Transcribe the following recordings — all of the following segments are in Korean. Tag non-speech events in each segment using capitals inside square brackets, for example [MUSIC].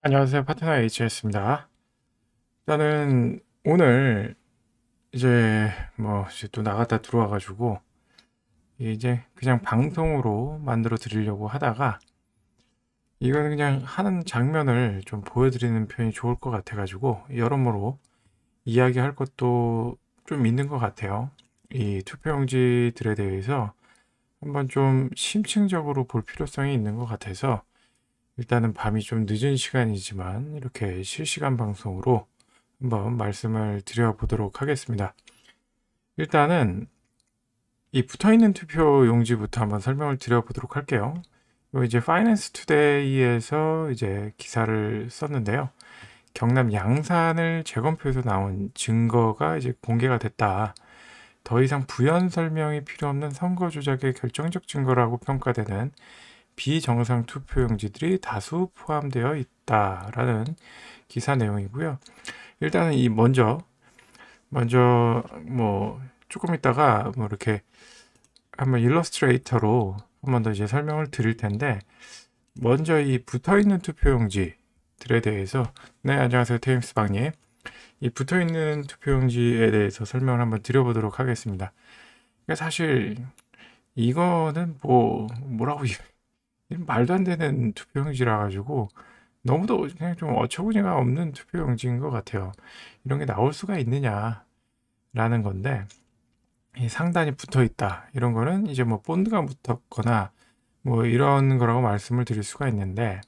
안녕하세요. 파트너 HS입니다. 일단은 오늘 이제 뭐 이제 또 나갔다 들어와가지고 이제 그냥 방송으로 만들어 드리려고 하다가 이거는 그냥 하는 장면을 좀 보여드리는 편이 좋을 것 같아가지고 여러모로 이야기할 것도 좀 있는 것 같아요. 이 투표용지들에 대해서 한번 좀 심층적으로 볼 필요성이 있는 것 같아서 일단은 밤이 좀 늦은 시간이지만 이렇게 실시간 방송으로 한번 말씀을 드려보도록 하겠습니다. 일단은 이 붙어있는 투표 용지부터 한번 설명을 드려보도록 할게요. 이제 파이낸스 투데이에서 이제 기사를 썼는데요. 경남 양산을 재검표에서 나온 증거가 이제 공개가 됐다. 더 이상 부연 설명이 필요 없는 선거 조작의 결정적 증거라고 평가되는 비정상 투표용지들이 다수 포함되어 있다라는 기사 내용이고요. 일단은 이 먼저 먼저 뭐 조금 있다가 뭐 이렇게 한번 일러스트레이터로 한 번 더 이제 설명을 드릴 텐데 먼저 이 붙어 있는 투표용지들에 대해서 네 안녕하세요 테임스 박님 이 붙어 있는 투표용지에 대해서 설명을 한번 드려보도록 하겠습니다. 그러니까 사실 이거는 뭐 뭐라고 말도 안 되는 투표용지라 가지고 너무도 그냥 좀 어처구니가 없는 투표용지인 것 같아요. 이런 게 나올 수가 있느냐라는 건데 상단이 붙어 있다 이런 거는 이제 뭐 본드가 붙었거나 뭐 이런 거라고 말씀을 드릴 수가 있는데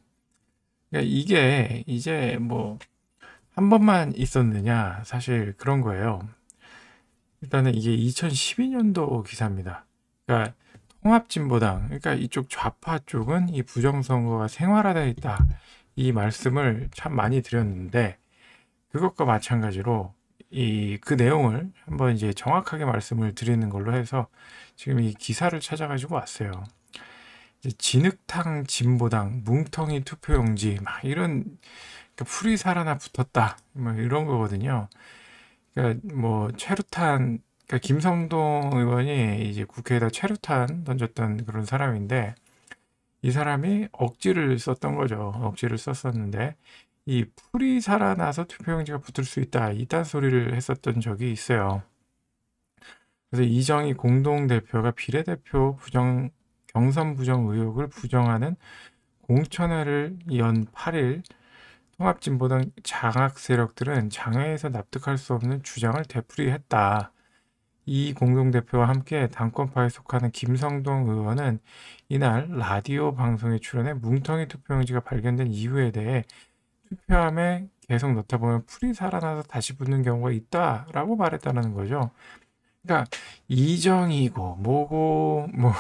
그러니까 이게 이제 뭐 한 번만 있었느냐 사실 그런 거예요. 일단은 이게 2012년도 기사입니다. 그러니까 통합진보당, 그러니까 이쪽 좌파 쪽은 이 부정선거가 생활화되어 있다. 이 말씀을 참 많이 드렸는데, 그것과 마찬가지로 이 그 내용을 한번 이제 정확하게 말씀을 드리는 걸로 해서 지금 이 기사를 찾아가지고 왔어요. 진흙탕 진보당 뭉텅이 투표용지 막 이런 그러니까 풀이 살아나 붙었다 막 뭐 이런 거거든요. 그러니까 뭐 최루탄 그러니까 김성동 의원이 이제 국회에다 최루탄 던졌던 그런 사람인데 이 사람이 억지를 썼던 거죠. 억지를 썼었는데 이 풀이 살아나서 투표용지가 붙을 수 있다 이딴 소리를 했었던 적이 있어요. 그래서 이정희 공동대표가 비례대표 부정 경선 부정 의혹을 부정하는 공천회를 연 8일 통합진보당 장악 세력들은 장외에서 납득할 수 없는 주장을 되풀이했다. 이 공동대표와 함께 당권파에 속하는 김성동 의원은 이날 라디오 방송에 출연해 뭉텅이 투표용지가 발견된 이유에 대해 투표함에 계속 넣다 보면 풀이 살아나서 다시 붙는 경우가 있다라고 말했다는 거죠. 그러니까 이정이고 뭐고 뭐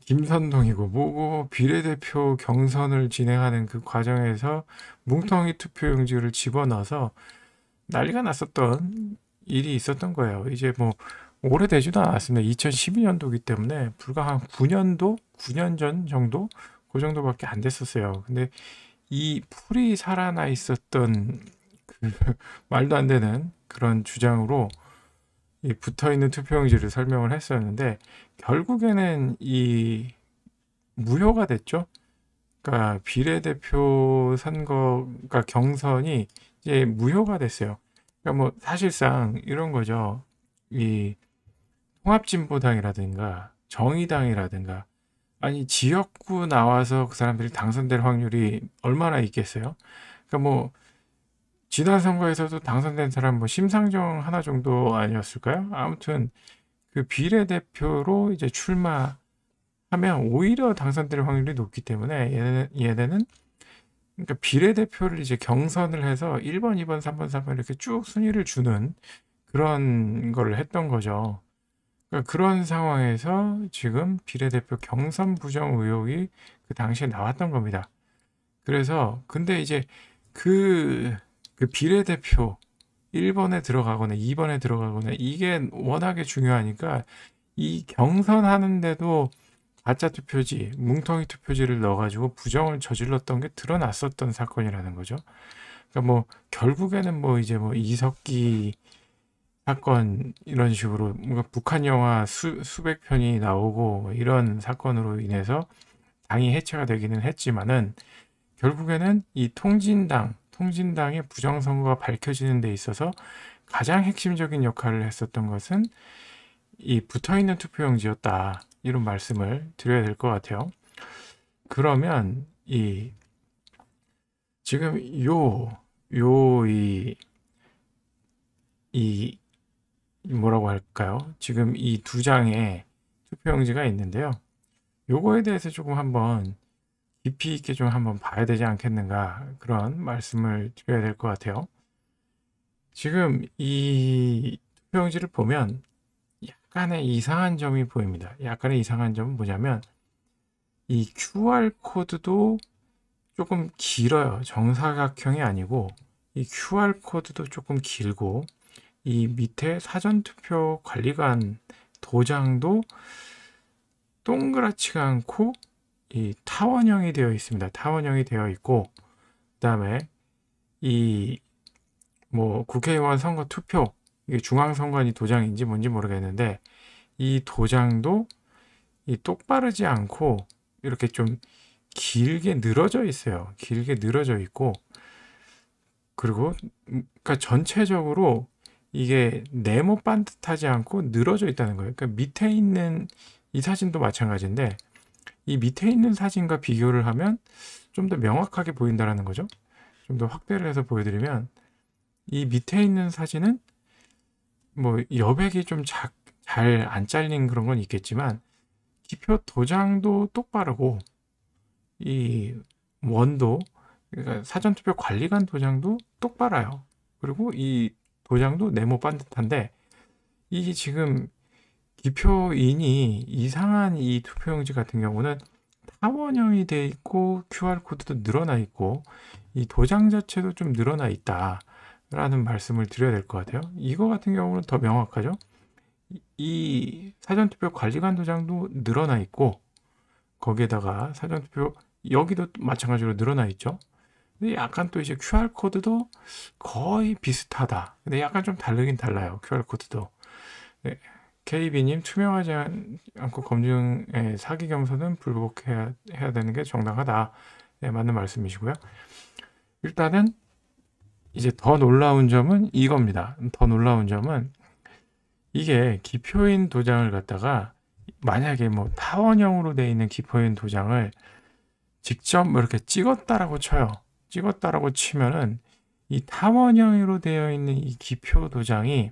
김선동이고 뭐고 비례대표 경선을 진행하는 그 과정에서 뭉텅이 투표용지를 집어넣어서 난리가 났었던 일이 있었던 거예요. 이제 뭐 오래되지도 않았습니다. 2012년도기 때문에 불과 한 9년도, 9년 전 정도, 그 정도밖에 안 됐었어요. 근데 이 풀이 살아나 있었던 그 [LAUGHS] 말도 안 되는 그런 주장으로 이 붙어 있는 투표용지를 설명을 했었는데 결국에는 이 무효가 됐죠. 그러니까 비례대표 선거가 경선이 이제 무효가 됐어요. 그러니까 뭐 사실상 이런 거죠. 이 통합진보당이라든가 정의당이라든가 아니 지역구 나와서 그 사람들이 당선될 확률이 얼마나 있겠어요? 그러니까 뭐 지난 선거에서도 당선된 사람 뭐 심상정 하나 정도 아니었을까요? 아무튼 그 비례대표로 이제 출마하면 오히려 당선될 확률이 높기 때문에 얘네, 얘네는 그러니까 비례대표를 이제 경선을 해서 1번, 2번, 3번, 4번 이렇게 쭉 순위를 주는 그런 거를 했던 거죠. 그러니까 그런 상황에서 지금 비례대표 경선 부정 의혹이 그 당시에 나왔던 겁니다. 그래서 근데 이제 그, 그 비례대표 1번에 들어가거나 2번에 들어가거나 이게 워낙에 중요하니까 이 경선하는데도 가짜 투표지, 뭉텅이 투표지를 넣어가지고 부정을 저질렀던 게 드러났었던 사건이라는 거죠. 그러니까 뭐 결국에는 뭐 이제 뭐 이석기 사건 이런 식으로 뭔가 북한 영화 수, 수백 편이 나오고 뭐 이런 사건으로 인해서 당이 해체가 되기는 했지만은 결국에는 이 통진당 통진당의 부정선거가 밝혀지는 데 있어서 가장 핵심적인 역할을 했었던 것은 이 붙어있는 투표용지였다. 이런 말씀을 드려야 될 것 같아요. 그러면 이 지금 요 요 이 이 뭐라고 할까요? 지금 이 두 장의 투표용지가 있는데요. 요거에 대해서 조금 한번 깊이 있게 좀 한번 봐야 되지 않겠는가 그런 말씀을 드려야 될 것 같아요. 지금 이 투표용지를 보면 약간의 이상한 점이 보입니다. 약간의 이상한 점은 뭐냐면 이 QR코드도 조금 길어요. 정사각형이 아니고 이 QR코드도 조금 길고 이 밑에 사전투표 관리관 도장도 동그랗지가 않고 이 타원형이 되어 있습니다. 타원형이 되어 있고 그 다음에 이 뭐 국회의원 선거 투표 이게 중앙선관위 도장인지 뭔지 모르겠는데 이 도장도 이 똑바르지 않고 이렇게 좀 길게 늘어져 있어요. 길게 늘어져 있고 그리고 그러니까 전체적으로 이게 네모 반듯하지 않고 늘어져 있다는 거예요. 그러니까 밑에 있는 이 사진도 마찬가지인데 이 밑에 있는 사진과 비교를 하면 좀 더 명확하게 보인다라는 거죠. 좀 더 확대를 해서 보여드리면 이 밑에 있는 사진은 뭐 여백이 좀 잘 안 잘린 그런 건 있겠지만 기표 도장도 똑바르고 이 원도 그러니까 사전투표 관리관 도장도 똑바라요. 그리고 이 도장도 네모 반듯한데 이 지금 기표인이 이상한 이 투표용지 같은 경우는 타원형이 돼 있고 QR 코드도 늘어나 있고 이 도장 자체도 좀 늘어나 있다. 라는 말씀을 드려야 될 것 같아요. 이거 같은 경우는 더 명확하죠. 이 사전투표 관리관도장도 늘어나 있고 거기에다가 사전투표 여기도 마찬가지로 늘어나 있죠. 근데 약간 또 이제 QR코드도 거의 비슷하다. 근데 약간 좀 다르긴 달라요. QR코드도. 네. KB님, 투명하지 않고 검증의 사기 겸손은 불복해야 되는 게 정당하다. 네, 맞는 말씀이시고요. 일단은 이제 더 놀라운 점은 이겁니다. 더 놀라운 점은 이게 기표인 도장을 갖다가 만약에 뭐 타원형으로 되어 있는 기표인 도장을 직접 뭐 이렇게 찍었다라고 쳐요. 찍었다라고 치면은 이 타원형으로 되어 있는 이 기표 도장이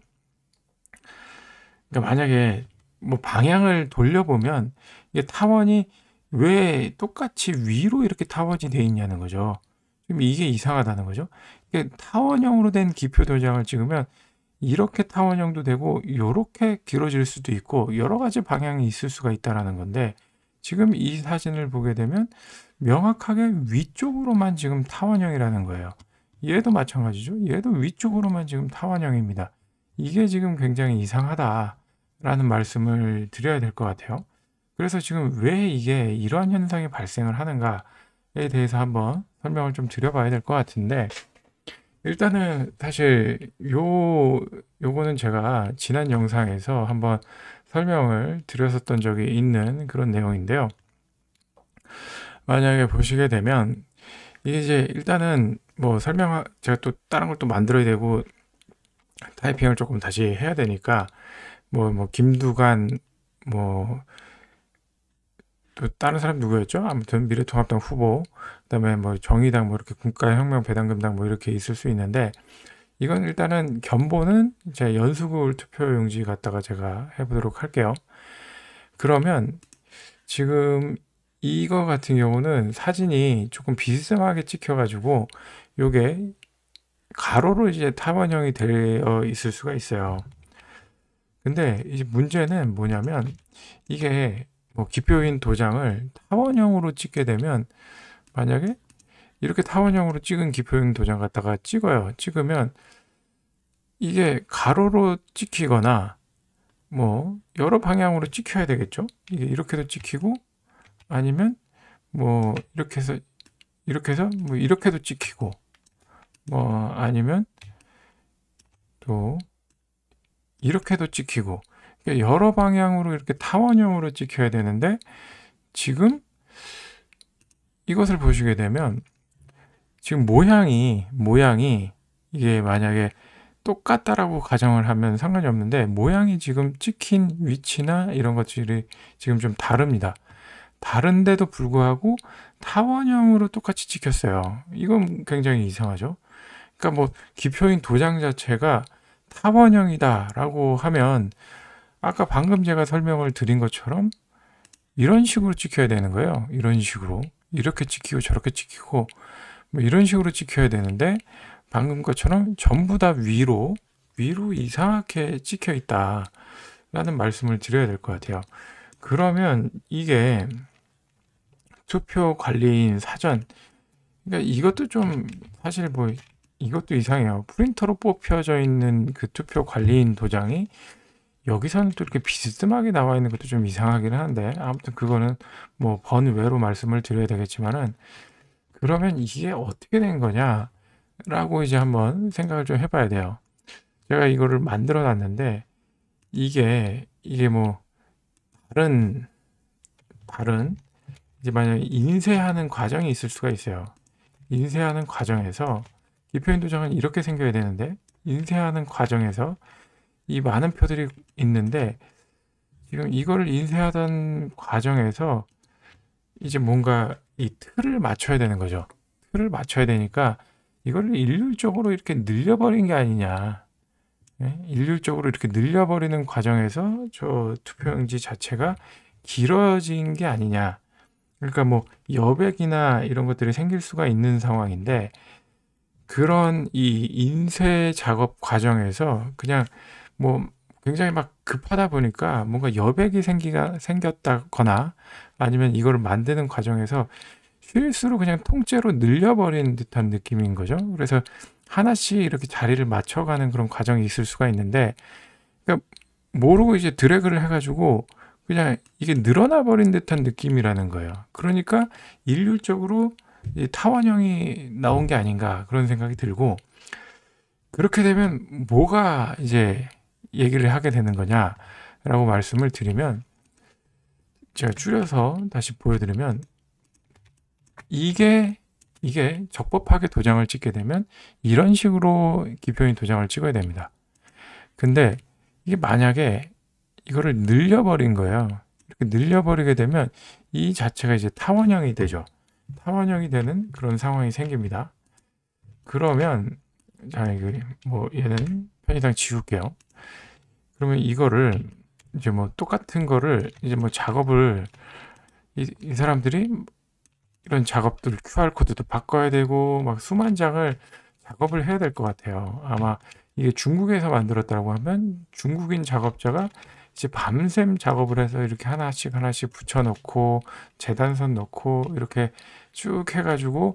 그러니까 만약에 뭐 방향을 돌려보면 이게 타원이 왜 똑같이 위로 이렇게 타원이 되어 있냐는 거죠. 좀 이게 이상하다는 거죠. 타원형으로 된 기표 도장을 찍으면 이렇게 타원형도 되고 이렇게 길어질 수도 있고 여러 가지 방향이 있을 수가 있다라는 건데 지금 이 사진을 보게 되면 명확하게 위쪽으로만 지금 타원형이라는 거예요. 얘도 마찬가지죠. 얘도 위쪽으로만 지금 타원형입니다. 이게 지금 굉장히 이상하다라는 말씀을 드려야 될 것 같아요. 그래서 지금 왜 이게 이러한 현상이 발생을 하는가에 대해서 한번 설명을 좀 드려봐야 될 것 같은데 일단은 사실 요 요거는 제가 지난 영상에서 한번 설명을 드렸었던 적이 있는 그런 내용인데요. 만약에 보시게 되면 이게 이제 일단은 뭐 설명 제가 또 다른 걸 또 만들어야 되고 타이핑을 조금 다시 해야 되니까 뭐뭐 뭐 김두관 뭐또 다른 사람 누구였죠? 아무튼 미래통합당 후보, 그다음에 뭐 정의당 뭐 이렇게 국가혁명 배당금당 뭐 이렇게 있을 수 있는데 이건 일단은 견본은 제 연수구울 투표용지 갖다가 제가 해보도록 할게요. 그러면 지금 이거 같은 경우는 사진이 조금 비스듬하게 찍혀가지고 요게 가로로 이제 타원형이 되어 있을 수가 있어요. 근데 이제 문제는 뭐냐면 이게 뭐 기표인 도장을 타원형으로 찍게 되면 만약에 이렇게 타원형으로 찍은 기표인 도장 갖다가 찍어요. 찍으면 이게 가로로 찍히거나 뭐 여러 방향으로 찍혀야 되겠죠. 이게 이렇게도 찍히고 아니면 뭐 이렇게 해서 이렇게 해서 뭐 이렇게도 찍히고 뭐 아니면 또 이렇게도 찍히고 그러니까 여러 방향으로 이렇게 타원형으로 찍혀야 되는데 지금 이것을 보시게 되면 지금 모양이 모양이 이게 만약에 똑같다라고 가정을 하면 상관이 없는데 모양이 지금 찍힌 위치나 이런 것들이 지금 좀 다릅니다. 다른데도 불구하고 타원형으로 똑같이 찍혔어요. 이건 굉장히 이상하죠. 그러니까 뭐 기표인 도장 자체가 타원형이다라고 하면 아까 방금 제가 설명을 드린 것처럼 이런 식으로 찍혀야 되는 거예요. 이런 식으로. 이렇게 찍히고 저렇게 찍히고 뭐 이런 식으로 찍혀야 되는데 방금 것처럼 전부 다 위로 위로 이상하게 찍혀 있다 라는 말씀을 드려야 될 것 같아요. 그러면 이게 투표 관리인 사전 그러니까 이것도 좀 사실 뭐 이것도 이상해요. 프린터로 뽑혀져 있는 그 투표 관리인 도장이 여기서는 또 이렇게 비스듬하게 나와 있는 것도 좀 이상하긴 한데 아무튼 그거는 뭐 번외로 말씀을 드려야 되겠지만은 그러면 이게 어떻게 된 거냐라고 이제 한번 생각을 좀 해봐야 돼요. 제가 이거를 만들어 놨는데 이게 이게 뭐 다른 다른 이제 만약 인쇄하는 과정이 있을 수가 있어요. 인쇄하는 과정에서 기표인 도장은 이렇게 생겨야 되는데 인쇄하는 과정에서 이 많은 표들이 있는데 지금 이거를 인쇄하던 과정에서 이제 뭔가 이 틀을 맞춰야 되는 거죠. 틀을 맞춰야 되니까 이걸 일률적으로 이렇게 늘려버린 게 아니냐. 예? 일률적으로 이렇게 늘려버리는 과정에서 저 투표용지 자체가 길어진 게 아니냐. 그러니까 뭐 여백이나 이런 것들이 생길 수가 있는 상황인데 그런 이 인쇄 작업 과정에서 그냥 뭐 굉장히 막 급하다 보니까 뭔가 여백이 생기가 생겼다거나 아니면 이걸 만드는 과정에서 실수로 그냥 통째로 늘려버린 듯한 느낌인 거죠. 그래서 하나씩 이렇게 자리를 맞춰가는 그런 과정이 있을 수가 있는데, 그러니까 모르고 이제 드래그를 해가지고 그냥 이게 늘어나 버린 듯한 느낌이라는 거예요. 그러니까 일률적으로 이 타원형이 나온 게 아닌가 그런 생각이 들고, 그렇게 되면 뭐가 이제 얘기를 하게 되는 거냐라고 말씀을 드리면 제가 줄여서 다시 보여드리면 이게 이게 적법하게 도장을 찍게 되면 이런 식으로 기표인 도장을 찍어야 됩니다. 근데 이게 만약에 이거를 늘려버린 거예요. 이렇게 늘려버리게 되면 이 자체가 이제 타원형이 되죠. 타원형이 되는 그런 상황이 생깁니다. 그러면 잘그뭐 얘는 편의상 지울게요 그러면 이거를 이제 뭐 똑같은 거를 이제 뭐 작업을 이, 이 사람들이 이런 작업들 QR코드도 바꿔야 되고 막 수만 장을 작업을 해야 될 것 같아요 아마 이게 중국에서 만들었다고 하면 중국인 작업자가 이제 밤샘 작업을 해서 이렇게 하나씩 하나씩 붙여넣고 재단선 넣고 이렇게 쭉 해가지고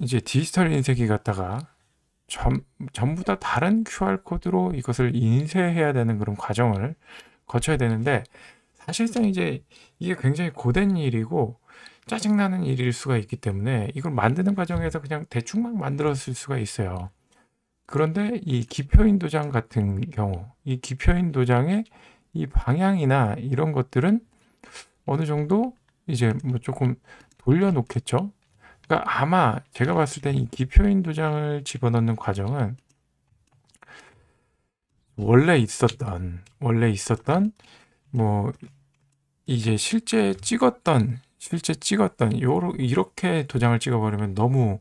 이제 디지털 인쇄기 갖다가 전, 전부 다 다른 QR코드로 이것을 인쇄해야 되는 그런 과정을 거쳐야 되는데 사실상 이제 이게 굉장히 고된 일이고 짜증나는 일일 수가 있기 때문에 이걸 만드는 과정에서 그냥 대충 막 만들었을 수가 있어요. 그런데 이 기표인 도장 같은 경우, 이 기표인 도장의 이 방향이나 이런 것들은 어느 정도 이제 뭐 조금 돌려놓겠죠. 그러니까 아마 제가 봤을 땐이 기표인 도장을 집어넣는 과정은 원래 있었던 원래 있었던 뭐 이제 실제 찍었던 실제 찍었던 요러, 이렇게 도장을 찍어버리면 너무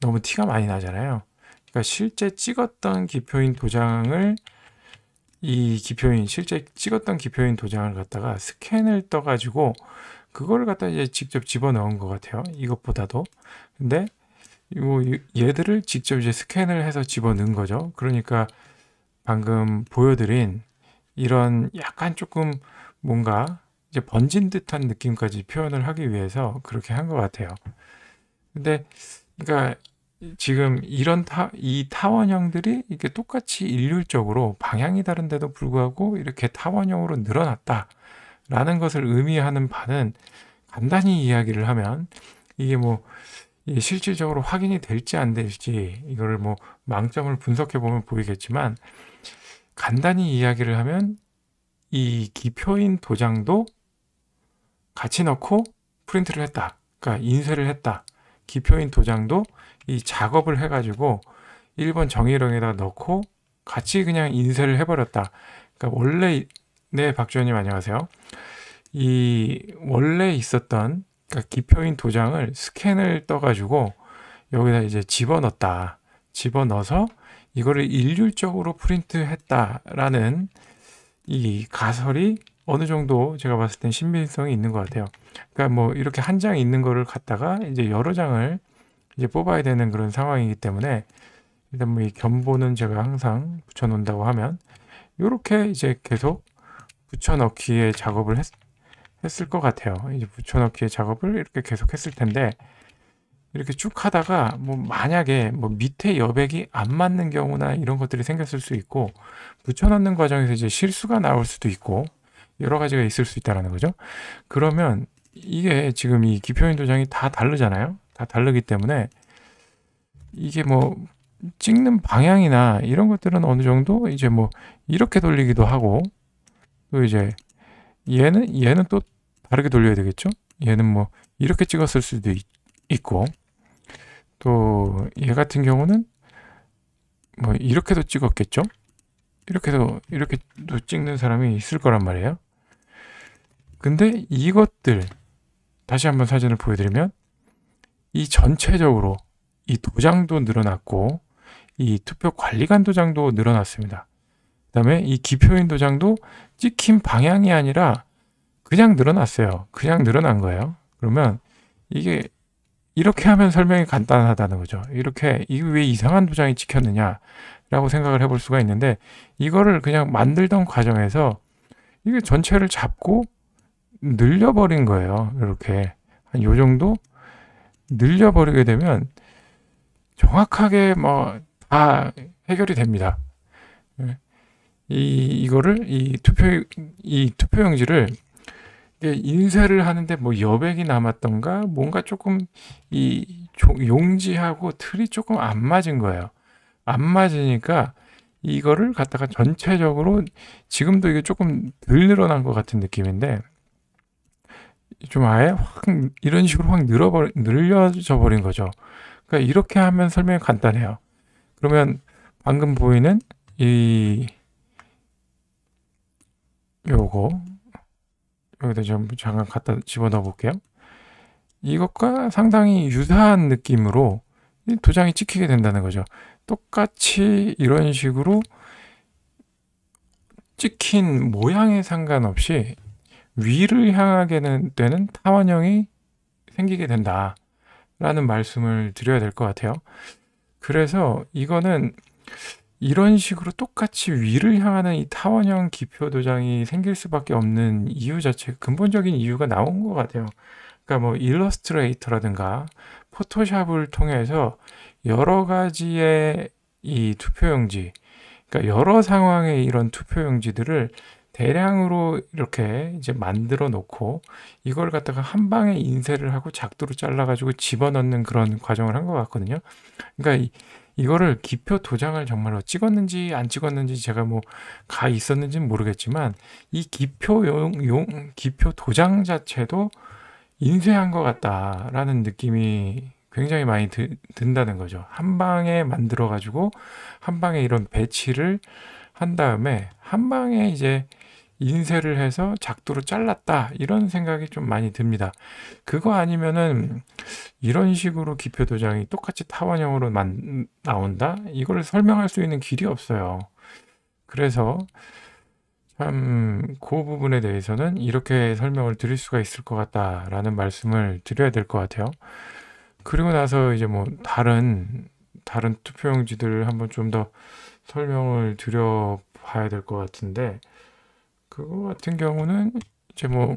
너무 티가 많이 나잖아요. 그러니까 실제 찍었던 기표인 도장을 이 기표인 실제 찍었던 기표인 도장을 갖다가 스캔을 떠가지고 그걸 갖다 이제 직접 집어넣은 것 같아요. 이것보다도. 근데 뭐 얘들을 직접 이제 스캔을 해서 집어넣은 거죠. 그러니까 방금 보여드린 이런 약간 조금 뭔가 이제 번진 듯한 느낌까지 표현을 하기 위해서 그렇게 한 것 같아요. 근데 그러니까 지금 이런 타, 이 타원형들이 이렇게 똑같이 일률적으로 방향이 다른데도 불구하고 이렇게 타원형으로 늘어났다. 라는 것을 의미하는 바는 간단히 이야기를 하면 이게 뭐 실질적으로 확인이 될지 안 될지 이거를 뭐 망점을 분석해 보면 보이겠지만 간단히 이야기를 하면 이 기표인 도장도 같이 넣고 프린트를 했다. 그러니까 인쇄를 했다. 기표인 도장도 이 작업을 해가지고 1번 정의령에다 넣고 같이 그냥 인쇄를 해버렸다. 그러니까 원래 네, 박주현님 안녕하세요. 이 원래 있었던 그러니까 기표인 도장을 스캔을 떠가지고 여기다 이제 집어넣었다. 집어넣어서 이거를 일률적으로 프린트했다라는 이 가설이 어느 정도 제가 봤을 땐 신빙성이 있는 것 같아요. 그러니까 뭐 이렇게 한 장 있는 거를 갖다가 이제 여러 장을 이제 뽑아야 되는 그런 상황이기 때문에 일단 뭐 이견본은 제가 항상 붙여놓는다고 하면 이렇게 이제 계속 붙여넣기의 작업을 했, 했을 것 같아요. 이제 붙여넣기의 작업을 이렇게 계속 했을 텐데 이렇게 쭉 하다가 뭐 만약에 뭐 밑에 여백이 안 맞는 경우나 이런 것들이 생겼을 수 있고 붙여넣는 과정에서 이제 실수가 나올 수도 있고 여러 가지가 있을 수 있다라는 거죠. 그러면 이게 지금 이 기표인 도장이 다 다르잖아요. 다 다르기 때문에 이게 뭐 찍는 방향이나 이런 것들은 어느 정도 이제 뭐 이렇게 돌리기도 하고 또 이제 얘는 얘는 또 다르게 돌려야 되겠죠? 얘는 뭐 이렇게 찍었을 수도 있, 있고 또 얘 같은 경우는 뭐 이렇게도 찍었겠죠? 이렇게도 이렇게도 찍는 사람이 있을 거란 말이에요. 근데 이것들 다시 한번 사진을 보여드리면 이 전체적으로 이 도장도 늘어났고 이 투표 관리관 도장도 늘어났습니다. 그다음에 이 기표인 도장도 찍힌 방향이 아니라 그냥 늘어났어요. 그냥 늘어난 거예요. 그러면 이게 이렇게 하면 설명이 간단하다는 거죠. 이렇게 이게 왜 이상한 도장이 찍혔느냐라고 생각을 해 볼 수가 있는데 이거를 그냥 만들던 과정에서 이게 전체를 잡고 늘려버린 거예요. 이렇게 한요 정도 늘려버리게 되면 정확하게 뭐 다 해결이 됩니다. 예. 이 이거를 이 투표 이 투표용지를 인쇄를 하는데 뭐 여백이 남았던가 뭔가 조금 이 용지하고 틀이 조금 안 맞은 거예요. 안 맞으니까 이거를 갖다가 전체적으로 지금도 이게 조금 늘 늘어난 것 같은 느낌인데 좀 아예 확 이런 식으로 확 늘어버 늘려져 버린 거죠. 그러니까 이렇게 하면 설명이 간단해요. 그러면 방금 보이는 이 요거 여기다 좀 잠깐 갖다 집어넣어 볼게요. 이것과 상당히 유사한 느낌으로 도장이 찍히게 된다는 거죠. 똑같이 이런 식으로 찍힌 모양에 상관없이 위를 향하게 되는 타원형이 생기게 된다라는 말씀을 드려야 될 것 같아요. 그래서 이거는 이런 식으로 똑같이 위를 향하는 이 타원형 기표 도장이 생길 수밖에 없는 이유 자체 근본적인 이유가 나온 것 같아요. 그러니까 뭐 일러스트레이터라든가 포토샵을 통해서 여러 가지의 이 투표용지, 그러니까 여러 상황의 이런 투표용지들을 대량으로 이렇게 이제 만들어 놓고 이걸 갖다가 한 방에 인쇄를 하고 작도로 잘라가지고 집어넣는 그런 과정을 한 것 같거든요. 그러니까 이 이거를 기표 도장을 정말로 찍었는지 안 찍었는지 제가 뭐 가 있었는지는 모르겠지만 이 기표용 용 기표 도장 자체도 인쇄한 것 같다라는 느낌이 굉장히 많이 드, 든다는 거죠. 한 방에 만들어 가지고 한 방에 이런 배치를 한 다음에 한 방에 이제 인쇄를 해서 작두로 잘랐다 이런 생각이 좀 많이 듭니다. 그거 아니면은 이런 식으로 기표 도장이 똑같이 타원형으로 만, 나온다 이걸 설명할 수 있는 길이 없어요. 그래서 참그 음, 부분에 대해서는 이렇게 설명을 드릴 수가 있을 것 같다라는 말씀을 드려야 될 것 같아요. 그리고 나서 이제 뭐 다른 다른 투표용지들 한번 좀 더 설명을 드려 봐야 될 것 같은데 그거 같은 경우는 이제 뭐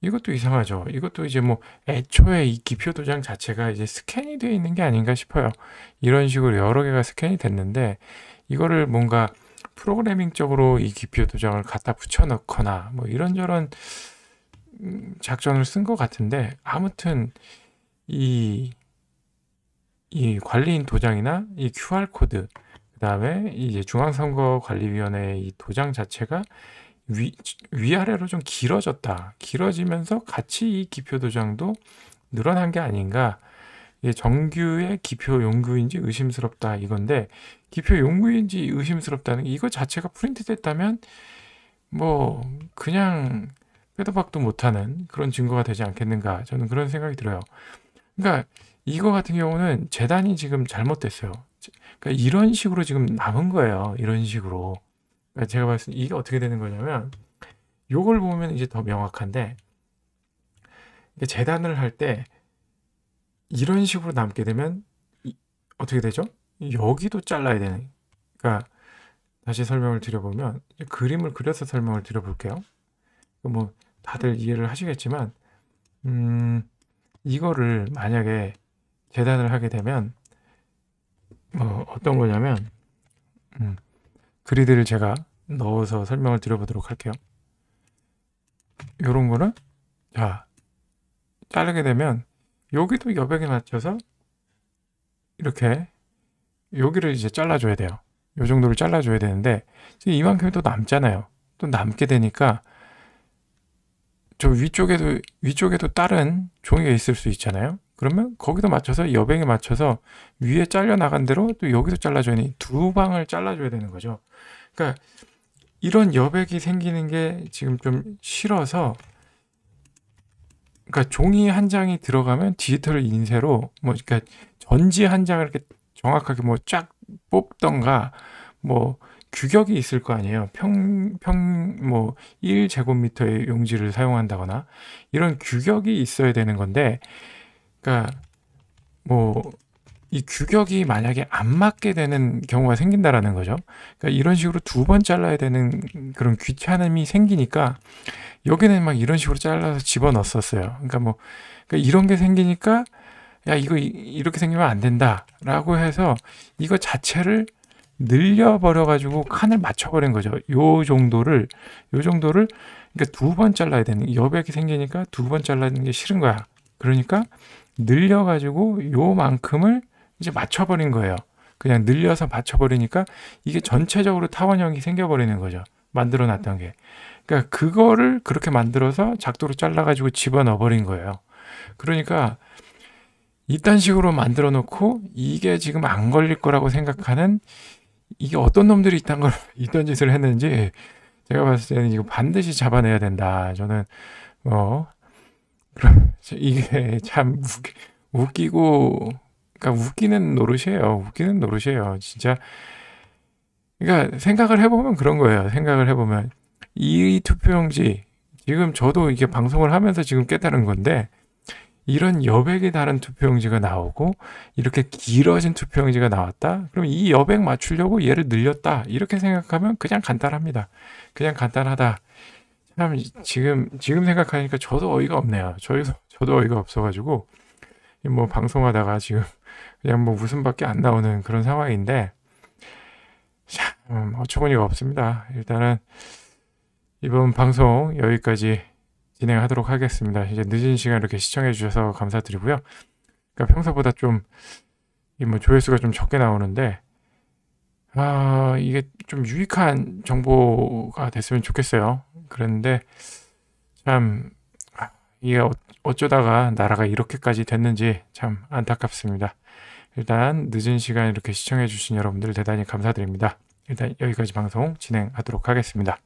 이것도 이상하죠. 이것도 이제 뭐 애초에 이 기표 도장 자체가 이제 스캔이 되어 있는 게 아닌가 싶어요. 이런 식으로 여러 개가 스캔이 됐는데 이거를 뭔가 프로그래밍적으로 이 기표 도장을 갖다 붙여 넣거나 뭐 이런저런 음, 작전을 쓴 것 같은데 아무튼 이, 이 관리인 도장이나 이 QR 코드 그 다음에 이제 중앙선거관리위원회이 도장 자체가 위, 위아래로 좀 길어졌다. 길어지면서 같이 이 기표 도장도 늘어난 게 아닌가. 이게 정규의 기표 용구인지 의심스럽다 이건데 기표 용구인지 의심스럽다는 이거 자체가 프린트됐다면 뭐 그냥 빼도박도 못하는 그런 증거가 되지 않겠는가 저는 그런 생각이 들어요. 그러니까 이거 같은 경우는 재단이 지금 잘못됐어요. 그러니까 이런 식으로 지금 남은 거예요. 이런 식으로. 그러니까 제가 봤을 때 이게 어떻게 되는 거냐면 요걸 보면 이제 더 명확한데 재단을 할 때 이런 식으로 남게 되면 어떻게 되죠? 여기도 잘라야 되는. 그러니까 다시 설명을 드려보면 그림을 그려서 설명을 드려볼게요. 뭐 다들 이해를 하시겠지만 음, 이거를 만약에 재단을 하게 되면 어, 어떤 거냐면 음, 그리드를 제가 넣어서 설명을 드려보도록 할게요. 이런 거는 자 자르게 되면 여기도 여백에 맞춰서 이렇게 여기를 이제 잘라줘야 돼요. 이 정도를 잘라줘야 되는데 지금 이만큼이 또 남잖아요. 또 남게 되니까 저 위쪽에도 위쪽에도 다른 종이가 있을 수 있잖아요. 그러면 거기도 맞춰서 여백에 맞춰서 위에 잘려 나간 대로 또여기서 잘라줘야 되니 두 방을 잘라줘야 되는 거죠. 그러니까 이런 여백이 생기는 게 지금 좀 싫어서 그러니까 종이 한 장이 들어가면 디지털 인쇄로 뭐 그러니까 전지 한 장을 이렇게 정확하게 뭐 쫙 뽑던가 뭐 규격이 있을 거 아니에요. 평, 평, 뭐, 1제곱미터의 용지를 사용한다거나, 이런 규격이 있어야 되는 건데, 그러니까 뭐이 규격이 만약에 안 맞게 되는 경우가 생긴다라는 거죠. 그러니까 이런 식으로 두 번 잘라야 되는 그런 귀찮음이 생기니까 여기는 막 이런 식으로 잘라서 집어넣었었어요. 그러니까 뭐 그러니까 이런 게 생기니까 야 이거 이렇게 생기면 안 된다라고 해서 이거 자체를 늘려버려 가지고 칸을 맞춰버린 거죠. 요 정도를 요 정도를 그러니까 두 번 잘라야 되는 여백이 생기니까 두 번 잘라야 되는 게 싫은 거야. 그러니까 늘려가지고 요만큼을 이제 맞춰버린 거예요. 그냥 늘려서 맞춰버리니까 이게 전체적으로 타원형이 생겨버리는 거죠. 만들어 놨던 게. 그러니까 그거를 그렇게 만들어서 작도로 잘라가지고 집어넣어 버린 거예요. 그러니까 이딴 식으로 만들어 놓고 이게 지금 안 걸릴 거라고 생각하는 이게 어떤 놈들이 있딴 걸, [LAUGHS] 이딴 짓을 했는지 제가 봤을 때는 이거 반드시 잡아내야 된다. 저는, 어, 그럼 이게 [LAUGHS] 참 웃기, 고 그러니까 웃기는 노릇이에요. 웃기는 노릇이에요. 진짜. 그러니까 생각을 해보면 그런 거예요. 생각을 해보면 이 투표용지 지금 저도 이게 방송을 하면서 지금 깨달은 건데 이런 여백이 다른 투표용지가 나오고 이렇게 길어진 투표용지가 나왔다. 그럼 이 여백 맞추려고 얘를 늘렸다. 이렇게 생각하면 그냥 간단합니다. 그냥 간단하다. 참 지금 지금 생각하니까 저도 어이가 없네요. 저도 저도 어이가 없어가지고 뭐 방송하다가 지금 그냥 뭐 웃음밖에 안 나오는 그런 상황인데 참 음, 어처구니가 없습니다. 일단은 이번 방송 여기까지 진행하도록 하겠습니다. 이제 늦은 시간 이렇게 시청해 주셔서 감사드리고요. 그러니까 평소보다 좀뭐 조회수가 좀 적게 나오는데 아, 이게 좀 유익한 정보가 됐으면 좋겠어요. 그런데 참 아, 이게 어, 어쩌다가 나라가 이렇게까지 됐는지 참 안타깝습니다. 일단 늦은 시간 이렇게 시청해 주신 여러분들 대단히 감사드립니다. 일단 여기까지 방송 진행하도록 하겠습니다.